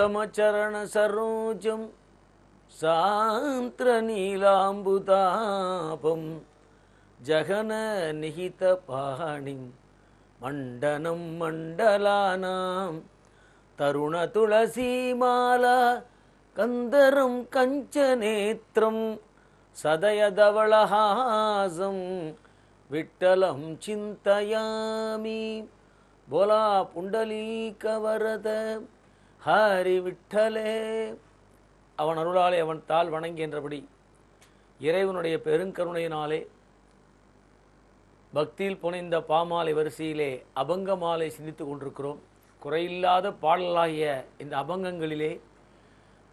समचरणसरोजं सान्त्रनीलाम्बुतापं जघननिहितपाणिं मण्डनं मण्डलानां तरुणतुलसीमाला कन्दरं कञ्चनेत्रं सदयदवळहासं विठ्टलं चिन्तयामि बोला पुण्डलीकवरद ஹரி விட்டலே அவன் அருளாலே அவன் தாள் வணங்கின்றபடி இறைவனுடைய பெருங்கருணையினாலே பக்தியில் புனைந்த பாமாலை வரிசையிலே அபங்கமாலை சிந்தித்து கொண்டிருக்கிறோம் குறையில்லாத பாடலாகிய இந்த அபங்கங்களிலே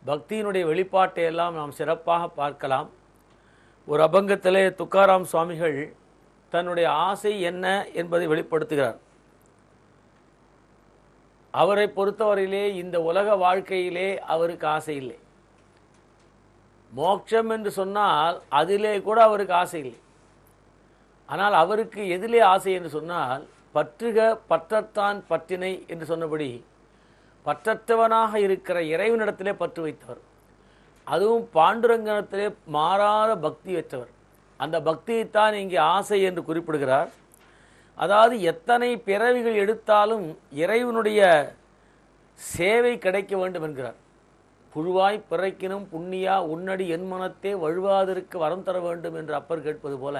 பக்தியினுடைய வெளிப்பாட்டை எல்லாம் நாம் சிறப்பாக பார்க்கலாம் ஒரு அபங்கத்திலே துக்காராம் சுவாமிகள் தன்னுடைய ஆசை என்ன என்பதை வெளிப்படுத்துகிறார் அவரை பொறுத்தவரையிலே இந்த உலக வாழ்க்கையிலே அவருக்கு ஆசை இல்லை மோட்சம் என்று சொன்னால் அதிலே கூட அவருக்கு ஆசை இல்லை ஆனால் அவருக்கு எதிலே ஆசை என்று சொன்னால் பற்றுக பற்றத்தான் பற்றினை என்று சொன்னபடி பற்றற்றவனாக இருக்கிற இறைவனிடத்திலே பற்று வைத்தவர் அதுவும் பாண்டுரங்கனத்திலே மாறாத பக்தி வைத்தவர் அந்த பக்தியைத்தான் இங்கே ஆசை என்று குறிப்பிடுகிறார் அதாவது எத்தனை பிறவிகள் எடுத்தாலும் இறைவனுடைய சேவை கிடைக்க வேண்டும் என்கிறார் புழுவாய் பிறக்கினும் புண்ணியா உன்னடி என் மனத்தே வழுவாதிருக்க வரம் தர வேண்டும் என்று அப்பர் கேட்பது போல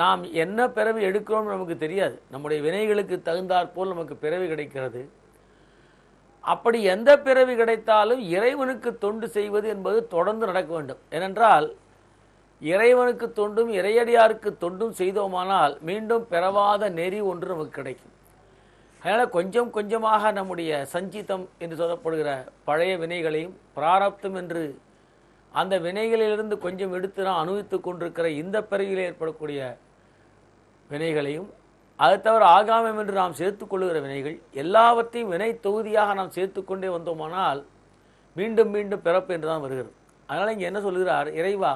நாம் என்ன பிறவி எடுக்கிறோம் நமக்கு தெரியாது நம்முடைய வினைகளுக்கு தகுந்தாற்போல் நமக்கு பிறவி கிடைக்கிறது அப்படி எந்த பிறவி கிடைத்தாலும் இறைவனுக்கு தொண்டு செய்வது என்பது தொடர்ந்து நடக்க வேண்டும் ஏனென்றால் இறைவனுக்கு தொண்டும் இறையடியாருக்கு தொண்டும் செய்தோமானால் மீண்டும் பெறவாத நெறி ஒன்று நமக்கு கிடைக்கும் அதனால் கொஞ்சம் கொஞ்சமாக நம்முடைய சஞ்சிதம் என்று சொல்லப்படுகிற பழைய வினைகளையும் பிராரப்தம் என்று அந்த வினைகளிலிருந்து கொஞ்சம் எடுத்து நான் அனுபவித்து கொண்டிருக்கிற இந்த பிறகில் ஏற்படக்கூடிய வினைகளையும் அது தவிர ஆகாமம் என்று நாம் சேர்த்து கொள்ளுகிற வினைகள் எல்லாவற்றையும் வினை தொகுதியாக நாம் சேர்த்து கொண்டே வந்தோமானால் மீண்டும் மீண்டும் பிறப்பு என்று தான் வருகிறது அதனால் இங்கே என்ன சொல்கிறார் இறைவா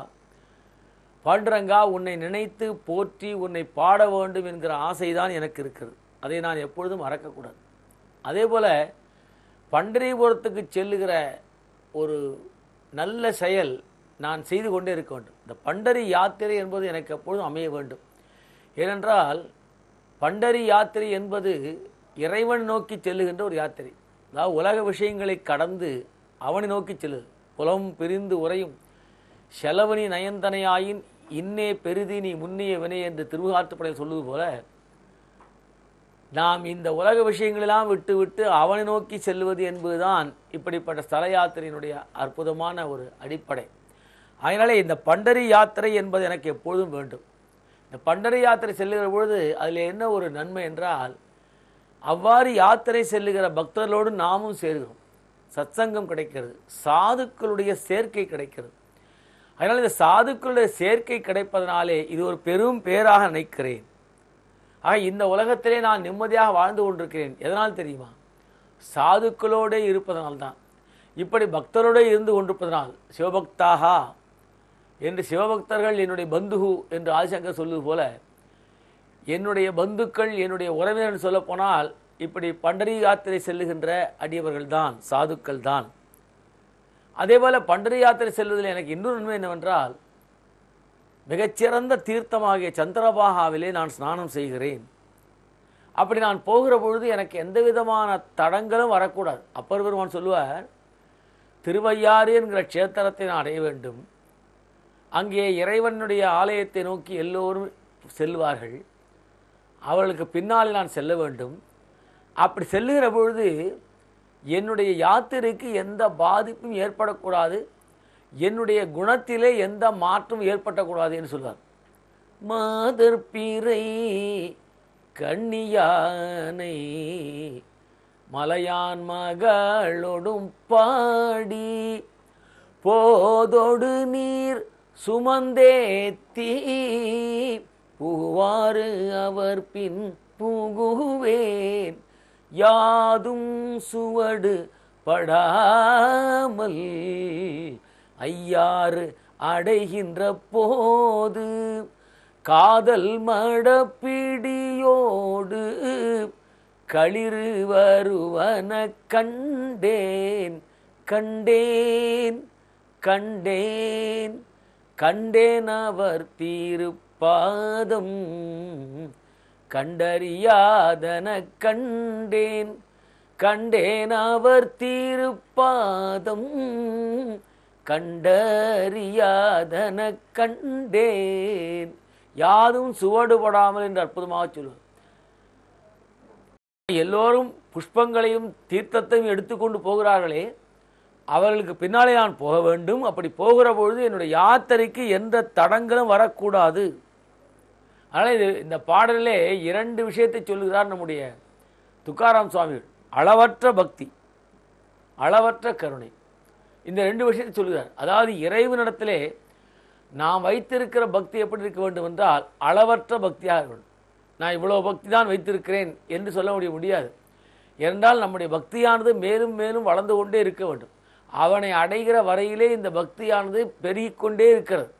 பண்றங்கா உன்னை நினைத்து போற்றி உன்னை பாட வேண்டும் என்கிற ஆசைதான் எனக்கு இருக்கிறது அதை நான் எப்பொழுதும் மறக்கக்கூடாது அதே போல் பண்டரிபுரத்துக்கு செல்லுகிற ஒரு நல்ல செயல் நான் செய்து கொண்டே இருக்க வேண்டும் இந்த பண்டரி யாத்திரை என்பது எனக்கு எப்பொழுதும் அமைய வேண்டும் ஏனென்றால் பண்டரி யாத்திரை என்பது இறைவன் நோக்கி செல்லுகின்ற ஒரு யாத்திரை அதாவது உலக விஷயங்களை கடந்து அவனை நோக்கி செல்லுது புலம் பிரிந்து உரையும் செலவனி நயந்தனையாயின் இன்னே பெருதி நீ முன்னிய வினை என்று படையில் சொல்லுவது போல நாம் இந்த உலக விஷயங்களெல்லாம் விட்டுவிட்டு அவனை நோக்கி செல்வது என்பதுதான் இப்படிப்பட்ட ஸ்தல யாத்திரையினுடைய அற்புதமான ஒரு அடிப்படை அதனாலே இந்த பண்டரி யாத்திரை என்பது எனக்கு எப்பொழுதும் வேண்டும் இந்த பண்டரி யாத்திரை செல்லுகிற பொழுது அதில் என்ன ஒரு நன்மை என்றால் அவ்வாறு யாத்திரை செல்லுகிற பக்தர்களோடு நாமும் சேர்கிறோம் சத்சங்கம் கிடைக்கிறது சாதுக்களுடைய சேர்க்கை கிடைக்கிறது அதனால் இந்த சாதுக்களுடைய சேர்க்கை கிடைப்பதனாலே இது ஒரு பெரும் பேராக நினைக்கிறேன் ஆக இந்த உலகத்திலே நான் நிம்மதியாக வாழ்ந்து கொண்டிருக்கிறேன் எதனால் தெரியுமா சாதுக்களோடே இருப்பதனால்தான் இப்படி பக்தரோடு இருந்து கொண்டிருப்பதனால் சிவபக்தாகா என்று சிவபக்தர்கள் என்னுடைய பந்துகு என்று ஆதிசங்கர் சொல்வது போல என்னுடைய பந்துக்கள் என்னுடைய உறவினர் சொல்லப்போனால் இப்படி பண்டரி யாத்திரை செல்லுகின்ற அடியவர்கள்தான் சாதுக்கள் தான் அதே போல் பண்டரி யாத்திரை செல்வதில் எனக்கு இன்னொரு நன்மை என்னவென்றால் மிகச்சிறந்த தீர்த்தமாகிய சந்திரபாகாவிலே நான் ஸ்நானம் செய்கிறேன் அப்படி நான் போகிற பொழுது எனக்கு எந்த விதமான தடங்களும் வரக்கூடாது அப்பர் பெருமான் சொல்லுவார் திருவையாறு என்கிற க்ஷேத்திரத்தை நான் அடைய வேண்டும் அங்கே இறைவனுடைய ஆலயத்தை நோக்கி எல்லோரும் செல்வார்கள் அவர்களுக்கு பின்னாலே நான் செல்ல வேண்டும் அப்படி செல்லுகிற பொழுது என்னுடைய யாத்திரைக்கு எந்த பாதிப்பும் ஏற்படக்கூடாது என்னுடைய குணத்திலே எந்த மாற்றமும் ஏற்படக்கூடாது என்று சொல்வார் மாதர் பிறை கண்ணியானை மலையான் மகளொடும் பாடி போதோடு நீர் சுமந்தேத்தி பூவாறு அவர் பின் பூகுவேன் யாதும் சுவடு படாமல் ஐயாறு அடைகின்ற போது காதல் மடப்பிடியோடு களிறு வருவன கண்டேன் கண்டேன் கண்டேன் கண்டேன் அவர் தீருப்பாதம் கண்டறியாதன கண்டேன் கண்டேன் அவர் தீருப்பாதம் கண்டறியாதன கண்டேன் யாரும் சுவடுபடாமல் என்று அற்புதமாக சொல்லுவார் எல்லோரும் புஷ்பங்களையும் தீர்த்தத்தையும் எடுத்துக்கொண்டு போகிறார்களே அவர்களுக்கு பின்னாலே நான் போக வேண்டும் அப்படி போகிற பொழுது என்னுடைய யாத்திரைக்கு எந்த தடங்களும் வரக்கூடாது அதனால் இது இந்த பாடலிலே இரண்டு விஷயத்தை சொல்லுகிறார் நம்முடைய துக்காராம் சுவாமி அளவற்ற பக்தி அளவற்ற கருணை இந்த ரெண்டு விஷயத்தை சொல்லுகிறார் அதாவது இறைவு நடத்திலே நாம் வைத்திருக்கிற பக்தி எப்படி இருக்க வேண்டும் என்றால் அளவற்ற பக்தியாக வேண்டும் நான் இவ்வளோ பக்தி தான் வைத்திருக்கிறேன் என்று சொல்ல முடிய முடியாது என்றால் நம்முடைய பக்தியானது மேலும் மேலும் வளர்ந்து கொண்டே இருக்க வேண்டும் அவனை அடைகிற வரையிலே இந்த பக்தியானது பெருகிக்கொண்டே இருக்கிறது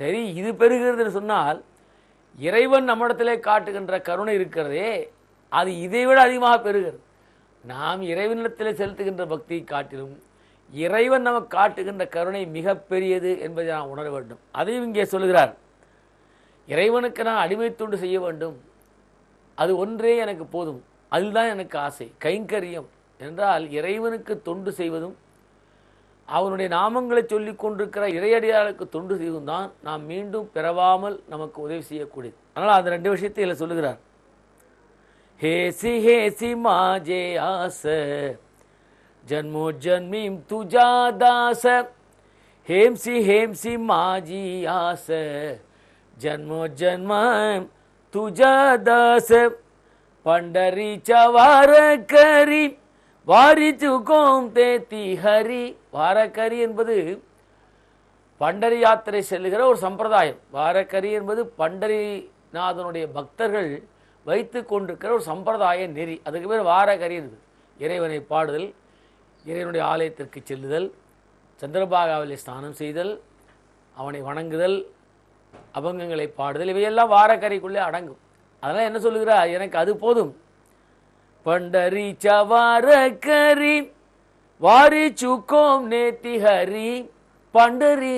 சரி இது பெருகிறது சொன்னால் இறைவன் நம்மிடத்திலே காட்டுகின்ற கருணை இருக்கிறதே அது இதைவிட அதிகமாக பெறுகிறது நாம் இறைவனிடத்தில் செலுத்துகின்ற பக்தியை காட்டிலும் இறைவன் நமக்கு காட்டுகின்ற கருணை மிகப்பெரியது என்பதை நாம் உணர வேண்டும் அதையும் இங்கே சொல்கிறார் இறைவனுக்கு நான் தொண்டு செய்ய வேண்டும் அது ஒன்றே எனக்கு போதும் அதுதான் எனக்கு ஆசை கைங்கரியம் என்றால் இறைவனுக்கு தொண்டு செய்வதும் அவனுடைய நாமங்களை சொல்லி கொண்டிருக்கிற இறையடியாளுக்கு தொண்டு செய்வது தான் நாம் மீண்டும் பிறவாமல் நமக்கு உதவி செய்யக்கூடியது அதனால் அந்த ரெண்டு விஷயத்தை இதில் சொல்லுகிறார் ஹேசி ஹேசி மாஜே ஆச ஜன்மோ ஜன்மீம் துஜா தாச ஹேம்சி ஹேம்சி ஜி ஆச ஜன்மோ ஜன்ம துஜா தாச பண்டரி சவார கரீம் வாரிச்சுக்கும் தேத்தி ஹரி வாரக்கரி என்பது பண்டரி யாத்திரை செல்லுகிற ஒரு சம்பிரதாயம் வாரக்கரி என்பது பண்டரிநாதனுடைய பக்தர்கள் வைத்து கொண்டிருக்கிற ஒரு சம்பிரதாய நெறி அதுக்கு பேர் வாரகரி என்பது இறைவனை பாடுதல் இறைவனுடைய ஆலயத்திற்கு செல்லுதல் சந்திரபாகாவிலே ஸ்நானம் செய்தல் அவனை வணங்குதல் அபங்கங்களை பாடுதல் இவையெல்லாம் வாரக்கரைக்குள்ளே அடங்கும் அதெல்லாம் என்ன சொல்லுகிறார் எனக்கு அது போதும் पंडरी चवार करी वारी चुकोम नेती हरी पंडरी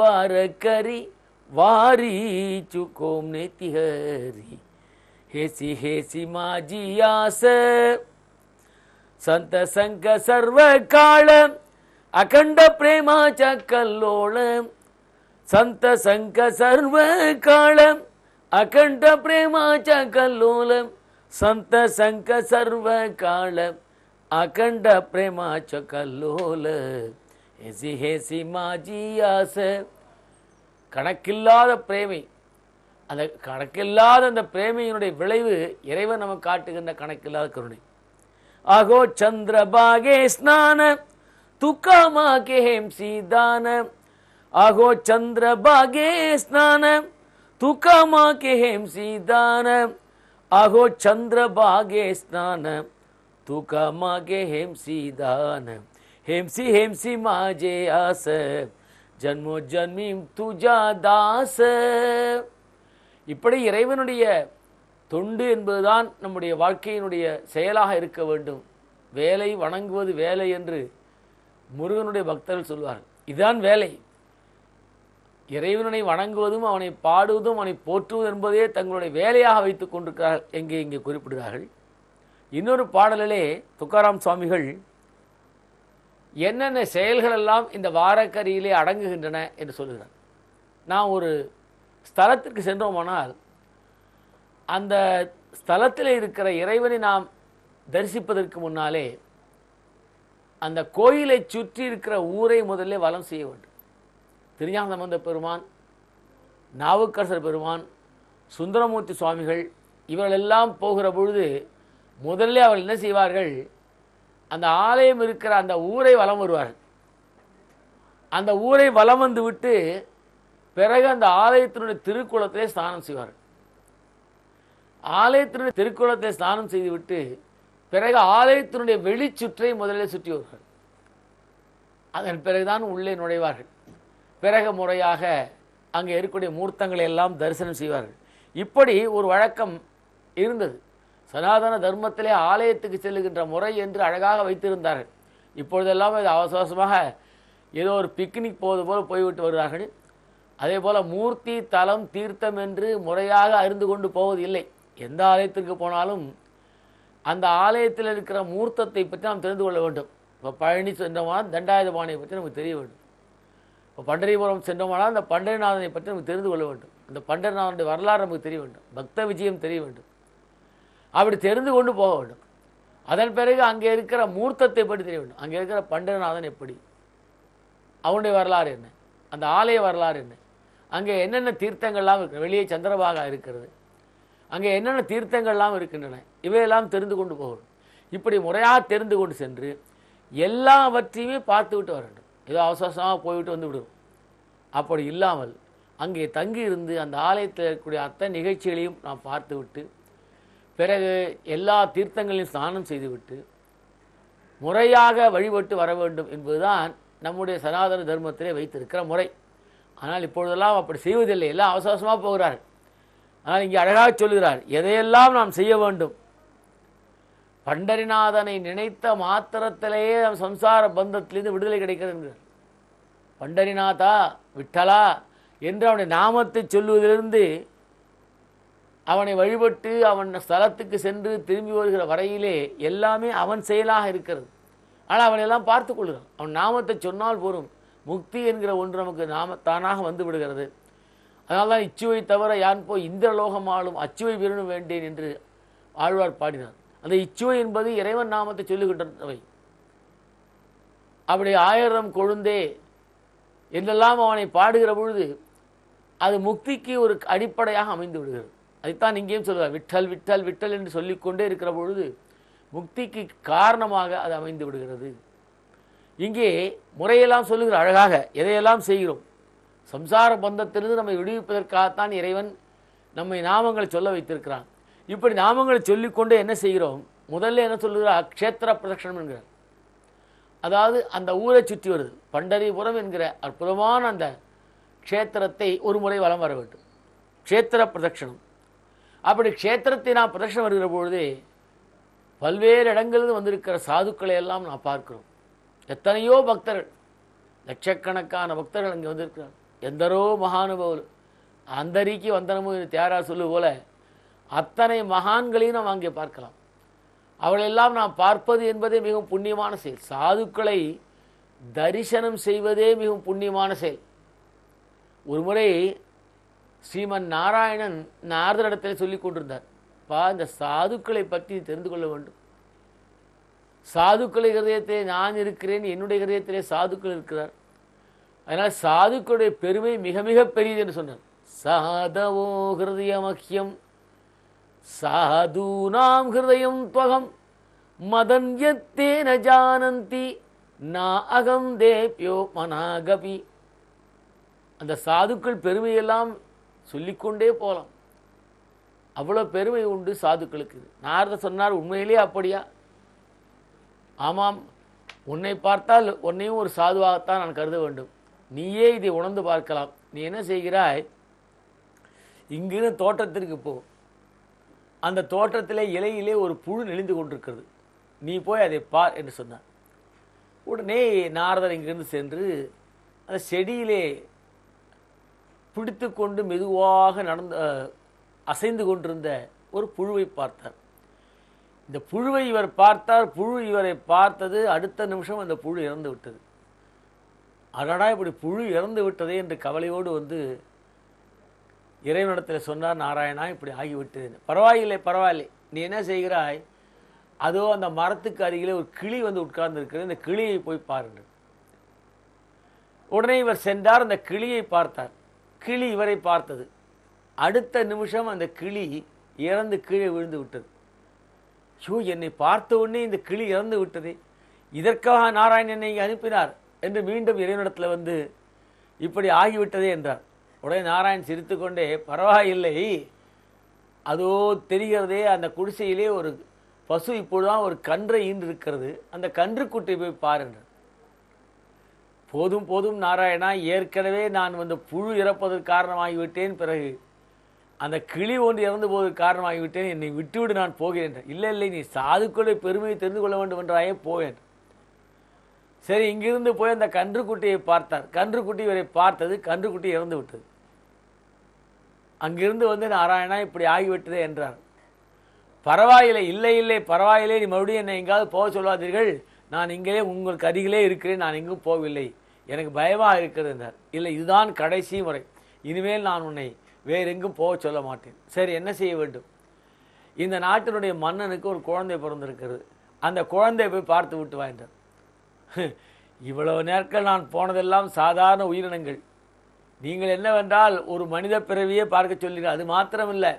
वार करी वारी चुकोम नेती हरी हेसी हेसी माजी आस संत संग सर्व काल अखंड प्रेमा कल्लोळ संत संग सर्व काल अखंड प्रेमा कल्लोळ சந்த சங்க சர்வ கால அகண்ட பிரேமாச்ச கல்லோல ஹெசி ஹேசி மாஜி ஆச கணக்கில்லாத பிரேமை அந்த கணக்கில்லாத அந்த பிரேமையினுடைய விளைவு இறைவன் நமக்கு காட்டுகின்ற கணக்கில்லாத கருணை ஆகோ சந்திரபாகே ஸ்நான துக்காமாகே ஹேம் சீதான ஆகோ சந்திரபாகே ஸ்நான துக்காமாகே ஹேம் சீதான அகோ ಚಂದ್ರಭಾಗೆ ಸ್ನಾನ ತೂಕ ಮಾಗೆ தான ஹேம்சி ಹೇಮ್ಸಿ ಹೇಮ್ಸಿ ಮಾಜೆ ஜன்மோ ஜன்மீம் துஜா தாச இப்படி இறைவனுடைய தொண்டு என்பதுதான் நம்முடைய வாழ்க்கையினுடைய செயலாக இருக்க வேண்டும் வேலை வணங்குவது வேலை என்று முருகனுடைய பக்தர்கள் சொல்வார்கள் இதுதான் வேலை இறைவனை வணங்குவதும் அவனை பாடுவதும் அவனை போற்றுவதும் என்பதே தங்களுடைய வேலையாக வைத்து கொண்டிருக்கிறார்கள் எங்கே இங்கே குறிப்பிடுகிறார்கள் இன்னொரு பாடலிலே துக்காராம் சுவாமிகள் என்னென்ன செயல்களெல்லாம் இந்த வாரக்கரியிலே அடங்குகின்றன என்று சொல்கிறார் நான் ஒரு ஸ்தலத்திற்கு சென்றோமானால் அந்த ஸ்தலத்தில் இருக்கிற இறைவனை நாம் தரிசிப்பதற்கு முன்னாலே அந்த கோயிலை சுற்றி இருக்கிற ஊரை முதல்ல வளம் செய்ய வேண்டும் திருஞானசம்பந்த பெருமான் நாவுக்கரசர் பெருமான் சுந்தரமூர்த்தி சுவாமிகள் இவர்களெல்லாம் போகிற பொழுது முதல்ல அவர்கள் என்ன செய்வார்கள் அந்த ஆலயம் இருக்கிற அந்த ஊரை வலம் வருவார்கள் அந்த ஊரை வலம் வந்து விட்டு பிறகு அந்த ஆலயத்தினுடைய திருக்குளத்திலே ஸ்நானம் செய்வார்கள் ஆலயத்தினுடைய திருக்குளத்தை ஸ்நானம் செய்துவிட்டு பிறகு ஆலயத்தினுடைய வெளிச்சுற்றை முதலில் சுற்றி வருவார்கள் அதன் பிறகுதான் உள்ளே நுழைவார்கள் பிறகு முறையாக அங்கே இருக்கக்கூடிய மூர்த்தங்களை எல்லாம் தரிசனம் செய்வார்கள் இப்படி ஒரு வழக்கம் இருந்தது சனாதன தர்மத்திலே ஆலயத்துக்கு செல்லுகின்ற முறை என்று அழகாக வைத்திருந்தார்கள் இப்பொழுதெல்லாம் இது அவசவசமாக ஏதோ ஒரு பிக்னிக் போவது போல் போய்விட்டு வருகிறார்கள் அதே போல் மூர்த்தி தலம் தீர்த்தம் என்று முறையாக அறிந்து கொண்டு போவது இல்லை எந்த ஆலயத்திற்கு போனாலும் அந்த ஆலயத்தில் இருக்கிற மூர்த்தத்தை பற்றி நாம் தெரிந்து கொள்ள வேண்டும் இப்போ பழனி சென்றோம்னா தண்டாயுதபாணியை பற்றி நமக்கு தெரிய வேண்டும் இப்போ பண்டரிபுரம் சென்றோமானால் அந்த பண்டரிநாதனை பற்றி நமக்கு தெரிந்து கொள்ள வேண்டும் அந்த பண்டரிநாதனுடைய வரலாறு நமக்கு தெரிய வேண்டும் பக்த விஜயம் தெரிய வேண்டும் அப்படி தெரிந்து கொண்டு போக வேண்டும் அதன் பிறகு அங்கே இருக்கிற மூர்த்தத்தை பற்றி தெரிய வேண்டும் அங்கே இருக்கிற பண்டரிநாதன் எப்படி அவனுடைய வரலாறு என்ன அந்த ஆலய வரலாறு என்ன அங்கே என்னென்ன தீர்த்தங்கள்லாம் இருக்கு வெளியே சந்திரபாகா இருக்கிறது அங்கே என்னென்ன தீர்த்தங்கள்லாம் இருக்கின்றன இவையெல்லாம் தெரிந்து கொண்டு போகணும் இப்படி முறையாக தெரிந்து கொண்டு சென்று எல்லாவற்றையுமே பார்த்து விட்டு வேண்டும் ஏதோ அவசரமாக போய்விட்டு வந்து விடும் அப்படி இல்லாமல் அங்கே தங்கியிருந்து அந்த ஆலயத்தில் இருக்கக்கூடிய அத்தனை நிகழ்ச்சிகளையும் நாம் பார்த்துவிட்டு பிறகு எல்லா தீர்த்தங்களையும் ஸ்நானம் செய்துவிட்டு முறையாக வழிபட்டு வர வேண்டும் என்பதுதான் நம்முடைய சனாதன தர்மத்திலே வைத்திருக்கிற முறை ஆனால் இப்பொழுதெல்லாம் அப்படி செய்வதில்லை எல்லாம் அவசரமாக போகிறார்கள் ஆனால் இங்கே அழகாக சொல்கிறார் எதையெல்லாம் நாம் செய்ய வேண்டும் பண்டரிநாதனை நினைத்த மாத்திரத்திலேயே சம்சார பந்தத்திலிருந்து விடுதலை கிடைக்கிறது பண்டரிநாதா விட்டலா என்று அவனுடைய நாமத்தை சொல்லுவதிலிருந்து அவனை வழிபட்டு அவன் ஸ்தலத்துக்கு சென்று திரும்பி வருகிற வரையிலே எல்லாமே அவன் செயலாக இருக்கிறது ஆனால் அவனையெல்லாம் பார்த்து கொள்கிறான் அவன் நாமத்தை சொன்னால் போரும் முக்தி என்கிற ஒன்று நமக்கு நாம தானாக வந்து விடுகிறது அதனால தான் இச்சுவை தவிர யான் போய் இந்திரலோகம் ஆளும் அச்சுவை பெறணும் வேண்டேன் என்று ஆழ்வார் பாடினார் அந்த இச்சுவை என்பது இறைவன் நாமத்தை சொல்லுகின்றவை அப்படி ஆயிரம் கொழுந்தே என்றெல்லாம் அவனை பாடுகிற பொழுது அது முக்திக்கு ஒரு அடிப்படையாக அமைந்து விடுகிறது அதைத்தான் இங்கேயும் சொல்லுவார் விட்டல் விட்டல் விட்டல் என்று சொல்லிக்கொண்டே இருக்கிற பொழுது முக்திக்கு காரணமாக அது அமைந்து விடுகிறது இங்கே முறையெல்லாம் சொல்லுகிற அழகாக எதையெல்லாம் செய்கிறோம் சம்சார பந்தத்திலிருந்து நம்மை விடுவிப்பதற்காகத்தான் இறைவன் நம்மை நாமங்களை சொல்ல வைத்திருக்கிறான் இப்படி நாமங்களை சொல்லிக்கொண்டே என்ன செய்கிறோம் முதல்ல என்ன சொல்லுகிறார் க்ஷேத்திர பிரதட்சணம் என்கிறார் அதாவது அந்த ஊரை சுற்றி வருது பண்டரிபுரம் என்கிற அற்புதமான அந்த க்ஷேத்திரத்தை ஒரு முறை வலம் வர வேண்டும் க்ஷேத்திர பிரதட்சணம் அப்படி க்ஷேத்திரத்தை நான் பிரதட்சணம் வருகிற பொழுது பல்வேறு இடங்களில் வந்திருக்கிற சாதுக்களை எல்லாம் நான் பார்க்கிறோம் எத்தனையோ பக்தர்கள் லட்சக்கணக்கான பக்தர்கள் அங்கே வந்திருக்கிறார் எந்தரோ மகானுபவர் அந்தரிக்கு வந்தனமும் தயாராக சொல்லு போல அத்தனை மகான்களையும் நாம் அங்கே பார்க்கலாம் அவளெல்லாம் நாம் பார்ப்பது என்பதே மிகவும் புண்ணியமான செயல் சாதுக்களை தரிசனம் செய்வதே மிகவும் புண்ணியமான செயல் ஒரு முறை ஸ்ரீமன் நாராயணன் நாரதரிடத்தில் சொல்லி கொண்டிருந்தார் பா இந்த சாதுக்களை பற்றி தெரிந்து கொள்ள வேண்டும் சாதுக்களை ஹிரதயத்திலே நான் இருக்கிறேன் என்னுடைய ஹிரதயத்திலே சாதுக்கள் இருக்கிறார் அதனால் சாதுக்களுடைய பெருமை மிக மிக பெரியது என்று சொன்னார் சாதவோ ஹிருதய மக்கியம் சாதுனாம் ஹிருதயம் துவகம் மதன்யத்தே ஜானந்தி நா அகம் தேப்யோ மனாகபி அந்த சாதுக்கள் பெருமையெல்லாம் சொல்லிக்கொண்டே போகலாம் அவ்வளோ பெருமை உண்டு சாதுக்களுக்கு நாரத சொன்னார் உண்மையிலே அப்படியா ஆமாம் உன்னை பார்த்தால் உன்னையும் ஒரு சாதுவாகத்தான் நான் கருத வேண்டும் நீயே இதை உணர்ந்து பார்க்கலாம் நீ என்ன செய்கிறாய் இங்கிருந்து தோட்டத்திற்கு போ அந்த தோற்றத்திலே இலையிலே ஒரு புழு நெளிந்து கொண்டிருக்கிறது நீ போய் அதை பார் என்று சொன்னார் உடனே நாரதர் இங்கிருந்து சென்று அந்த செடியிலே பிடித்து கொண்டு மெதுவாக நடந்து அசைந்து கொண்டிருந்த ஒரு புழுவை பார்த்தார் இந்த புழுவை இவர் பார்த்தார் புழு இவரை பார்த்தது அடுத்த நிமிஷம் அந்த புழு இறந்து விட்டது அடடா இப்படி புழு இறந்து விட்டதே என்று கவலையோடு வந்து இறைவனிடத்தில் சொன்னார் நாராயணா இப்படி ஆகிவிட்டது பரவாயில்லை பரவாயில்லை நீ என்ன செய்கிறாய் அதோ அந்த மரத்துக்கு அருகிலே ஒரு கிளி வந்து உட்கார்ந்துருக்கிறது இந்த கிளியை போய் பாருங்கள் உடனே இவர் சென்றார் அந்த கிளியை பார்த்தார் கிளி இவரை பார்த்தது அடுத்த நிமிஷம் அந்த கிளி இறந்து கீழே விழுந்து விட்டது ஷோ என்னை பார்த்த உடனே இந்த கிளி இறந்து விட்டது இதற்காக நாராயணனை என்னை அனுப்பினார் என்று மீண்டும் இறைவனிடத்தில் வந்து இப்படி ஆகிவிட்டதே என்றார் உடனே நாராயண் சிரித்துக்கொண்டே பரவாயில்லை அதோ தெரிகிறதே அந்த குடிசையிலே ஒரு பசு இப்பொழுதான் ஒரு கன்றை ஈன்று இருக்கிறது அந்த கன்றுக்குட்டி போய் பாருங்கள் போதும் போதும் நாராயணா ஏற்கனவே நான் வந்து புழு இறப்பதற்கு காரணமாகிவிட்டேன் பிறகு அந்த கிளி ஒன்று இறந்து போவதற்கு காரணமாகிவிட்டேன் என்னை விட்டுவிடு நான் போகிறேன் இல்லை இல்லை நீ சாதுக்குள்ளே பெருமையை தெரிந்து கொள்ள வேண்டும் என்றாயே போவேன் சரி இங்கிருந்து போய் அந்த கன்றுக்குட்டியை பார்த்தார் கன்றுக்குட்டி இவரை பார்த்தது கன்றுக்குட்டி இறந்து விட்டது அங்கிருந்து வந்து நாராயணா இப்படி ஆகிவிட்டது என்றார் பரவாயில்லை இல்லை இல்லை பரவாயில்லை நீ மறுபடியும் என்னை எங்காவது போக சொல்லாதீர்கள் நான் இங்கே உங்களுக்கு அருகிலே இருக்கிறேன் நான் எங்கும் போகவில்லை எனக்கு பயமாக இருக்கிறது என்றார் இல்லை இதுதான் கடைசி முறை இனிமேல் நான் உன்னை வேறு எங்கும் போக சொல்ல மாட்டேன் சரி என்ன செய்ய வேண்டும் இந்த நாட்டினுடைய மன்னனுக்கு ஒரு குழந்தை பிறந்திருக்கிறது அந்த குழந்தையை போய் பார்த்து விட்டு வாய்ந்தார் இவ்வளவு நேரங்கள் நான் போனதெல்லாம் சாதாரண உயிரினங்கள் நீங்கள் என்னவென்றால் ஒரு மனித பிறவியே பார்க்க சொல்லுங்கள் அது மாத்திரமில்லை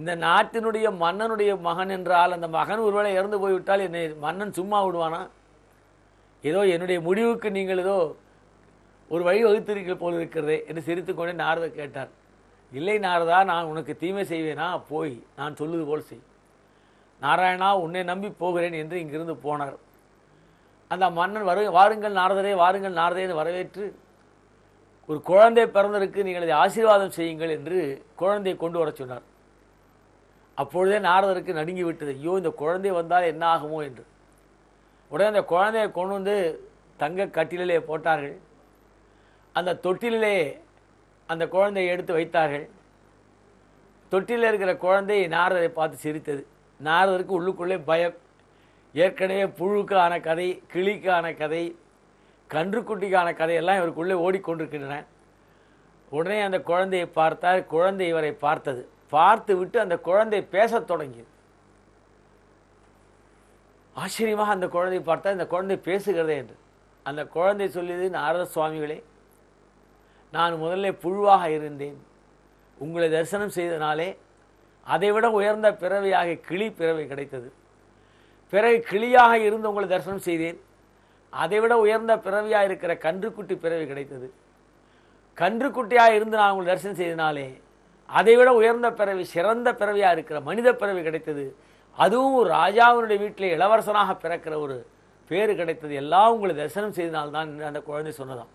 இந்த நாட்டினுடைய மன்னனுடைய மகன் என்றால் அந்த மகன் ஒருவேளை இறந்து போய்விட்டால் என்னை மன்னன் சும்மா விடுவானா ஏதோ என்னுடைய முடிவுக்கு நீங்கள் ஏதோ ஒரு வழி வகுத்திருக்க போல் இருக்கிறதே என்று சிரித்துக்கொண்டே நாரதை கேட்டார் இல்லை நாரதா நான் உனக்கு தீமை செய்வேனா போய் நான் சொல்லுவது போல் செய் நாராயணா உன்னை நம்பி போகிறேன் என்று இங்கிருந்து போனார் அந்த மன்னன் வரு வாருங்கள் நாரதரே வாருங்கள் நாரதேன்னு வரவேற்று ஒரு குழந்தை பிறந்தருக்கு நீங்கள் அதை ஆசீர்வாதம் செய்யுங்கள் என்று குழந்தையை கொண்டு வர சொன்னார் அப்பொழுதே நாரதருக்கு நடுங்கி விட்டது ஐயோ இந்த குழந்தை வந்தால் என்ன ஆகுமோ என்று உடனே அந்த குழந்தையை கொண்டு வந்து தங்க கட்டிலே போட்டார்கள் அந்த தொட்டிலே அந்த குழந்தையை எடுத்து வைத்தார்கள் தொட்டிலே இருக்கிற குழந்தை நாரதரை பார்த்து சிரித்தது நாரதருக்கு உள்ளுக்குள்ளே பயம் ஏற்கனவே புழுக்கான கதை கிளிக்கான கதை கன்றுக்குட்டிக்கான கதையெல்லாம் இவருக்குள்ளே ஓடிக்கொண்டிருக்கின்றன உடனே அந்த குழந்தையை பார்த்தார் குழந்தை இவரை பார்த்தது பார்த்து விட்டு அந்த குழந்தை பேசத் தொடங்கியது ஆச்சரியமாக அந்த குழந்தை பார்த்தா இந்த குழந்தை பேசுகிறதே என்று அந்த குழந்தை சொல்லியது நாரத சுவாமிகளே நான் முதல்ல புழுவாக இருந்தேன் உங்களை தரிசனம் செய்தனாலே அதைவிட உயர்ந்த பிறவியாக கிளி பிறவை கிடைத்தது பிறகு கிளியாக இருந்து உங்களை தரிசனம் செய்தேன் அதைவிட உயர்ந்த பிறவியாக இருக்கிற கன்றுக்குட்டி பிறவி கிடைத்தது கன்றுக்குட்டியாக இருந்து நான் உங்களை தரிசனம் செய்தனாலே அதைவிட உயர்ந்த பிறவி சிறந்த பிறவியாக இருக்கிற மனித பிறவி கிடைத்தது அதுவும் ராஜாவினுடைய வீட்டில் இளவரசனாக பிறக்கிற ஒரு பேர் கிடைத்தது எல்லாம் உங்களை தரிசனம் செய்தனால்தான் அந்த குழந்தை சொன்னதான்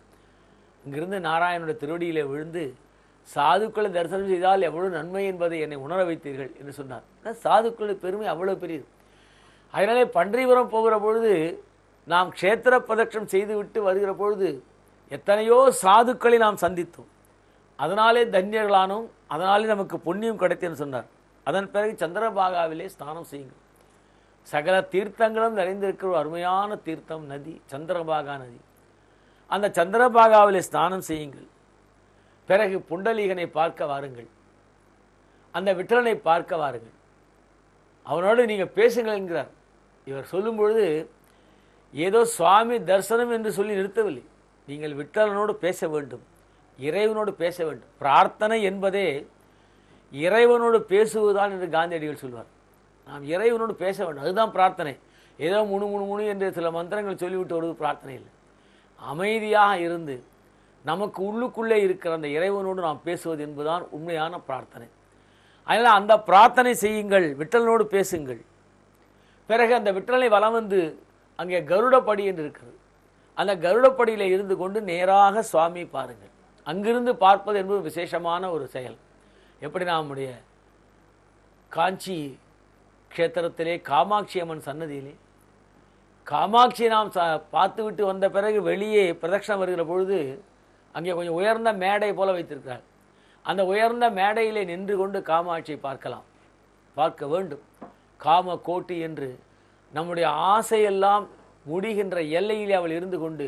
இங்கிருந்து நாராயணனுடைய திருவடியிலே விழுந்து சாதுக்களை தரிசனம் செய்தால் எவ்வளோ நன்மை என்பதை என்னை உணர வைத்தீர்கள் என்று சொன்னார் சாதுக்களுடைய பெருமை அவ்வளோ பெரியது அதனாலே பன்றிபுரம் போகிற பொழுது நாம் க்ஷேத்திர பிரதட்சம் செய்துவிட்டு வருகிற பொழுது எத்தனையோ சாதுக்களை நாம் சந்தித்தோம் அதனாலே தன்யர்களானோம் அதனாலே நமக்கு புண்ணியம் கிடைத்தேன்னு சொன்னார் அதன் பிறகு சந்திரபாகாவிலே ஸ்நானம் செய்யுங்கள் சகல தீர்த்தங்களும் நிறைந்திருக்கிற அருமையான தீர்த்தம் நதி சந்திரபாகா நதி அந்த சந்திரபாகாவிலே ஸ்நானம் செய்யுங்கள் பிறகு புண்டலீகனை பார்க்க வாருங்கள் அந்த விட்டலனை பார்க்க வாருங்கள் அவனோடு நீங்கள் பேசுங்கள் என்கிறார் இவர் சொல்லும் பொழுது ஏதோ சுவாமி தரிசனம் என்று சொல்லி நிறுத்தவில்லை நீங்கள் விட்டலனோடு பேச வேண்டும் இறைவனோடு பேச வேண்டும் பிரார்த்தனை என்பதே இறைவனோடு பேசுவதுதான் என்று காந்தியடிகள் சொல்வார் நாம் இறைவனோடு பேச வேண்டும் அதுதான் பிரார்த்தனை ஏதோ முணு முணு முணு என்று சில மந்திரங்கள் சொல்லிவிட்டு வருவது பிரார்த்தனை இல்லை அமைதியாக இருந்து நமக்கு உள்ளுக்குள்ளே இருக்கிற அந்த இறைவனோடு நாம் பேசுவது என்பதுதான் உண்மையான பிரார்த்தனை அதனால் அந்த பிரார்த்தனை செய்யுங்கள் விட்டலனோடு பேசுங்கள் பிறகு அந்த விற்றலை வளம் வந்து அங்கே கருடப்படி என்று இருக்கிறது அந்த கருடப்படியில் இருந்து கொண்டு நேராக சுவாமி பாருங்கள் அங்கிருந்து பார்ப்பது என்பது விசேஷமான ஒரு செயல் எப்படி நம்முடைய காஞ்சி க்ஷேத்திரத்திலே காமாட்சி அம்மன் சன்னதியிலே காமாட்சி நாம் சா பார்த்துவிட்டு வந்த பிறகு வெளியே பிரதட்சணம் வருகிற பொழுது அங்கே கொஞ்சம் உயர்ந்த மேடை போல வைத்திருக்கிறார் அந்த உயர்ந்த மேடையிலே நின்று கொண்டு காமாட்சியை பார்க்கலாம் பார்க்க வேண்டும் காம கோட்டி என்று நம்முடைய ஆசையெல்லாம் முடிகின்ற எல்லையிலே அவள் இருந்து கொண்டு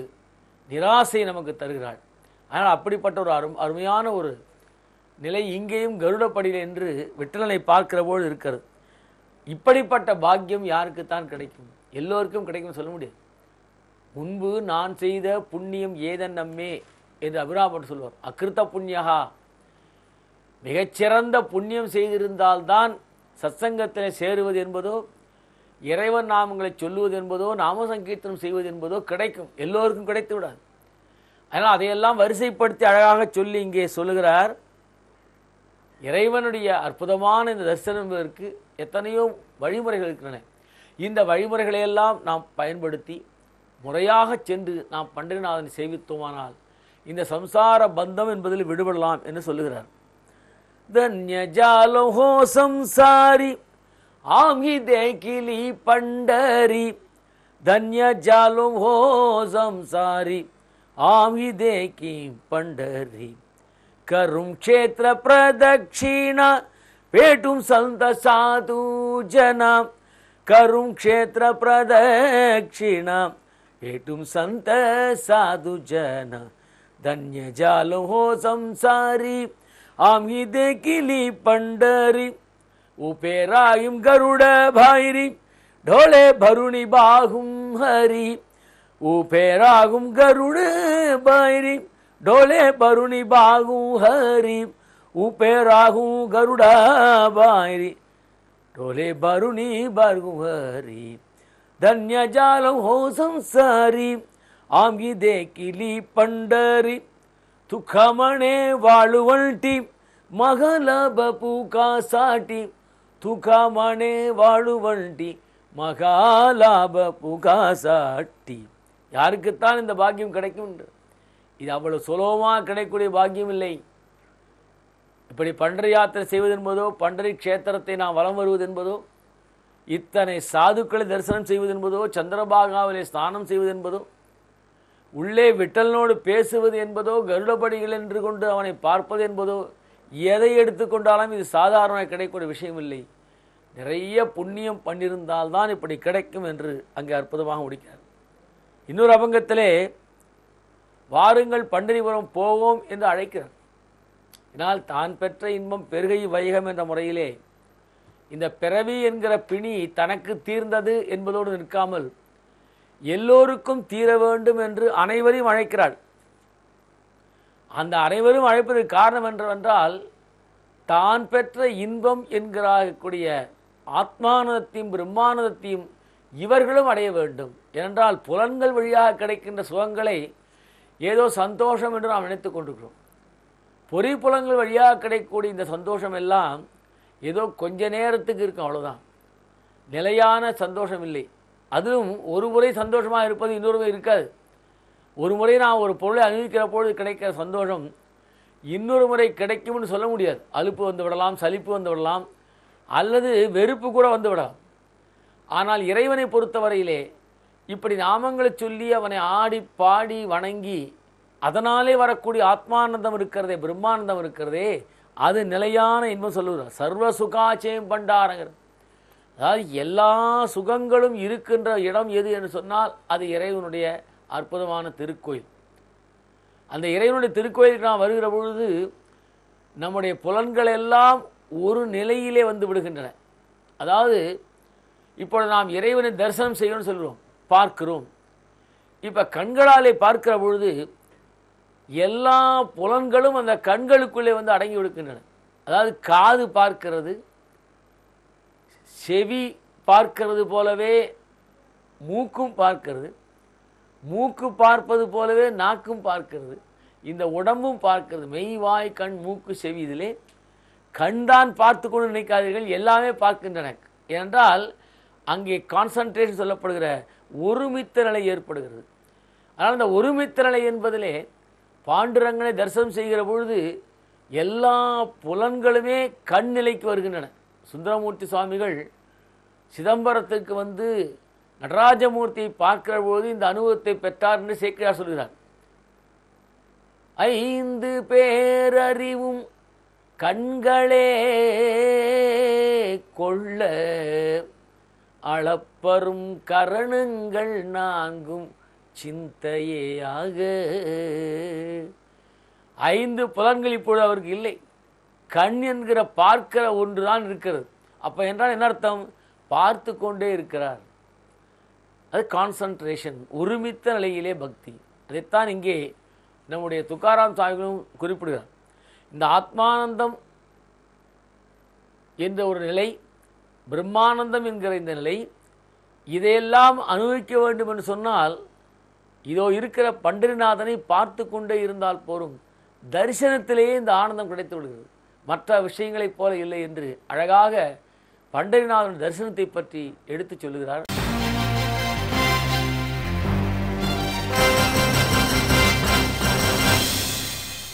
நிராசை நமக்கு தருகிறாள் ஆனால் அப்படிப்பட்ட ஒரு அரும் அருமையான ஒரு நிலை இங்கேயும் கருடப்படியில் என்று வெற்றலனை பார்க்கிற போது இருக்கிறது இப்படிப்பட்ட பாக்கியம் யாருக்குத்தான் கிடைக்கும் எல்லோருக்கும் கிடைக்கும் சொல்ல முடியாது முன்பு நான் செய்த புண்ணியம் ஏதன் நம்மே என்று அபிராமன் சொல்வார் அக்கிருத்த புண்ணியகா மிகச்சிறந்த புண்ணியம் செய்திருந்தால்தான் சத்சங்கத்தில் சேருவது என்பதோ இறைவன் நாமங்களை சொல்லுவது என்பதோ நாம சங்கீர்த்தனம் செய்வது என்பதோ கிடைக்கும் எல்லோருக்கும் கிடைத்து விடாது அதனால் அதையெல்லாம் வரிசைப்படுத்தி அழகாக சொல்லி இங்கே சொல்லுகிறார் இறைவனுடைய அற்புதமான இந்த தரிசனம் என்பதற்கு எத்தனையோ வழிமுறைகள் இருக்கின்றன இந்த வழிமுறைகளையெல்லாம் நாம் பயன்படுத்தி முறையாக சென்று நாம் பண்டரிநாதனை சேவித்தோமானால் இந்த சம்சார பந்தம் என்பதில் விடுபடலாம் என்று சொல்லுகிறார் धन्य जाल हो संसारी आम्ही देखिली पंडरी धन्य जाल हो संसारी आम्ही देखी पंडरी करुम क्षेत्र प्रदक्षिणा पेटुम संत साधु जना करुम क्षेत्र प्रदक्षिणा पेटुम संत साधु जना धन्य जाल हो संसारी आमी देखिली पंडरी उपे गरुड भाईरी ढोले भरुणी बाहुम हरी उपे रागुम गरुड भाईरी ढोले भरुणी बागू हरी उपे राहू गरुड भाईरी ढोले भरुणी बागू हरी धन्य जाल हो संसारी आमी देखिली पंडरी तुखमणे वाळुवंटी మగలబపు కాసాటి తుకామణే వాడు వంటి மகாலாபபு காசாட்டி யாருக்குத்தான் இந்த பாக்கியம் கிடைக்கும் இது அவ்வளவு சுலபமாக கிடைக்கக்கூடிய பாக்கியம் இல்லை இப்படி பண்டரி யாத்திரை செய்வது என்பதோ பண்டரி க்ஷேத்திரத்தை நான் வலம் வருவது என்பதோ இத்தனை சாதுக்களை தரிசனம் செய்வது என்பதோ சந்திரபாகாவிலே ஸ்நானம் செய்வது என்பதோ உள்ளே விட்டலனோடு பேசுவது என்பதோ கருடபடிகள் என்று கொண்டு அவனை பார்ப்பது என்பதோ எதை எடுத்துக்கொண்டாலும் இது சாதாரணமாக கிடைக்கக்கூடிய விஷயம் இல்லை நிறைய புண்ணியம் பண்ணியிருந்தால்தான் இப்படி கிடைக்கும் என்று அங்கே அற்புதமாக முடிக்கிறார் இன்னொரு அபங்கத்திலே வாருங்கள் பண்டிரிபுரம் போவோம் என்று அழைக்கிறார் இதனால் தான் பெற்ற இன்பம் பெருகை வைகம் என்ற முறையிலே இந்த பிறவி என்கிற பிணி தனக்கு தீர்ந்தது என்பதோடு நிற்காமல் எல்லோருக்கும் தீர வேண்டும் என்று அனைவரையும் அழைக்கிறாள் அந்த அனைவரும் அழைப்பதற்கு காரணம் என்றவென்றால் தான் பெற்ற இன்பம் என்கிறக்கூடிய ஆத்மானதத்தையும் பிரம்மானதத்தையும் இவர்களும் அடைய வேண்டும் ஏனென்றால் புலன்கள் வழியாக கிடைக்கின்ற சுகங்களை ஏதோ சந்தோஷம் என்று நாம் நினைத்து கொண்டிருக்கிறோம் பொறி புலன்கள் வழியாக கிடைக்கக்கூடிய இந்த சந்தோஷம் எல்லாம் ஏதோ கொஞ்ச நேரத்துக்கு இருக்கும் அவ்வளோதான் நிலையான சந்தோஷம் இல்லை அதுவும் ஒரு முறை சந்தோஷமாக இருப்பது இன்னொரு இருக்காது ஒரு முறை நான் ஒரு பொருளை அணிவிக்கிற பொழுது கிடைக்கிற சந்தோஷம் இன்னொரு முறை கிடைக்கும்னு சொல்ல முடியாது அலுப்பு வந்து விடலாம் சலிப்பு வந்து விடலாம் அல்லது வெறுப்பு கூட வந்து விடலாம் ஆனால் இறைவனை பொறுத்தவரையிலே இப்படி நாமங்களை சொல்லி அவனை ஆடி பாடி வணங்கி அதனாலே வரக்கூடிய ஆத்மானந்தம் இருக்கிறதே பிரம்மானந்தம் இருக்கிறதே அது நிலையான இன்பம் சொல்லுவது சர்வ சுகாச்சயம் பண்டாரங்கிறது அதாவது எல்லா சுகங்களும் இருக்கின்ற இடம் எது என்று சொன்னால் அது இறைவனுடைய அற்புதமான திருக்கோயில் அந்த இறைவனுடைய திருக்கோயிலுக்கு நான் வருகிற பொழுது நம்முடைய புலன்கள் எல்லாம் ஒரு நிலையிலே வந்து விடுகின்றன அதாவது இப்போ நாம் இறைவனை தரிசனம் செய்யணும்னு சொல்கிறோம் பார்க்கிறோம் இப்போ கண்களாலே பார்க்கிற பொழுது எல்லா புலன்களும் அந்த கண்களுக்குள்ளே வந்து அடங்கி விடுக்கின்றன அதாவது காது பார்க்கிறது செவி பார்க்கிறது போலவே மூக்கும் பார்க்கிறது மூக்கு பார்ப்பது போலவே நாக்கும் பார்க்கிறது இந்த உடம்பும் பார்க்கிறது மெய் வாய் கண் மூக்கு செவி இதிலே கண்தான் பார்த்து கொண்டு நினைக்காதீர்கள் எல்லாமே பார்க்கின்றன ஏனென்றால் அங்கே கான்சன்ட்ரேஷன் சொல்லப்படுகிற ஒருமித்த நிலை ஏற்படுகிறது ஆனால் அந்த ஒருமித்த நிலை என்பதிலே பாண்டுரங்கனை தரிசனம் செய்கிற பொழுது எல்லா புலன்களுமே கண் நிலைக்கு வருகின்றன சுந்தரமூர்த்தி சுவாமிகள் சிதம்பரத்துக்கு வந்து நடராஜமூர்த்தியை பார்க்கிற போது இந்த அனுபவத்தை பெற்றார் என்று சேக்கிரார் சொல்கிறார் ஐந்து பேரறிவும் கண்களே கொள்ள அளப்பரும் கரணங்கள் நாங்கும் சிந்தையாக ஐந்து புலன்கள் இப்பொழுது அவருக்கு இல்லை கண் என்கிற பார்க்கிற ஒன்று தான் இருக்கிறது அப்போ என்றால் என்ன அர்த்தம் பார்த்து கொண்டே இருக்கிறார் அது கான்சன்ட்ரேஷன் ஒருமித்த நிலையிலே பக்தி அதைத்தான் இங்கே நம்முடைய துக்காராம் சாமிகளும் குறிப்பிடுகிறார் இந்த ஆத்மானந்தம் என்ற ஒரு நிலை பிரம்மானந்தம் என்கிற இந்த நிலை இதையெல்லாம் அனுபவிக்க வேண்டும் என்று சொன்னால் இதோ இருக்கிற பண்டரிநாதனை பார்த்து கொண்டே இருந்தால் போரும் தரிசனத்திலேயே இந்த ஆனந்தம் கிடைத்து விடுகிறது மற்ற விஷயங்களைப் போல இல்லை என்று அழகாக பண்டரிநாதன் தரிசனத்தை பற்றி எடுத்துச் சொல்கிறார்